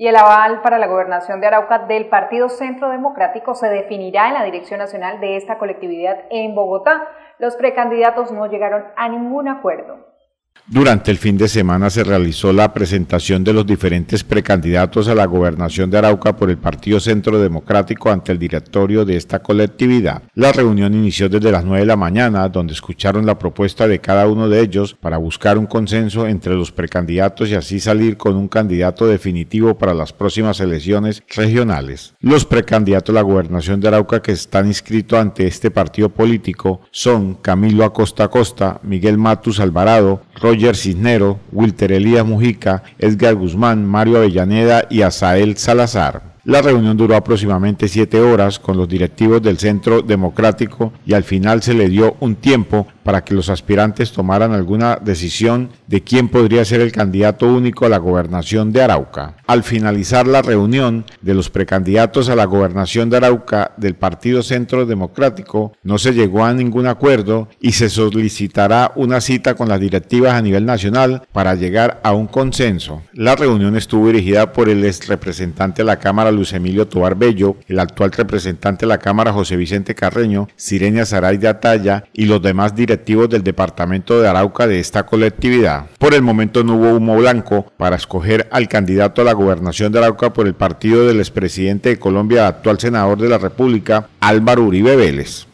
Y el aval para la gobernación de Arauca del Partido Centro Democrático se definirá en la dirección nacional de esta colectividad en Bogotá. Los precandidatos no llegaron a ningún acuerdo. Durante el fin de semana se realizó la presentación de los diferentes precandidatos a la gobernación de Arauca por el Partido Centro Democrático ante el directorio de esta colectividad. La reunión inició desde las 9 de la mañana, donde escucharon la propuesta de cada uno de ellos para buscar un consenso entre los precandidatos y así salir con un candidato definitivo para las próximas elecciones regionales. Los precandidatos a la gobernación de Arauca que están inscritos ante este partido político son Camilo Acosta Costa, Miguel Matus Alvarado, Roger Cisnero, Wilter Elías Mujica, Edgar Guzmán, Mario Avellaneda y Asael Salazar. La reunión duró aproximadamente siete horas con los directivos del Centro Democrático y al final se le dio un tiempo para que los aspirantes tomaran alguna decisión de quién podría ser el candidato único a la gobernación de Arauca. Al finalizar la reunión de los precandidatos a la gobernación de Arauca del Partido Centro Democrático, no se llegó a ningún acuerdo y se solicitará una cita con las directivas a nivel nacional para llegar a un consenso. La reunión estuvo dirigida por el ex representante de la Cámara Luis Emilio Tobar Bello, el actual representante de la Cámara José Vicente Carreño, Sirenia Saray de Atalla y los demás directivos del departamento de Arauca de esta colectividad. Por el momento no hubo humo blanco para escoger al candidato a la gobernación de Arauca por el partido del expresidente de Colombia, actual senador de la República, Álvaro Uribe Vélez.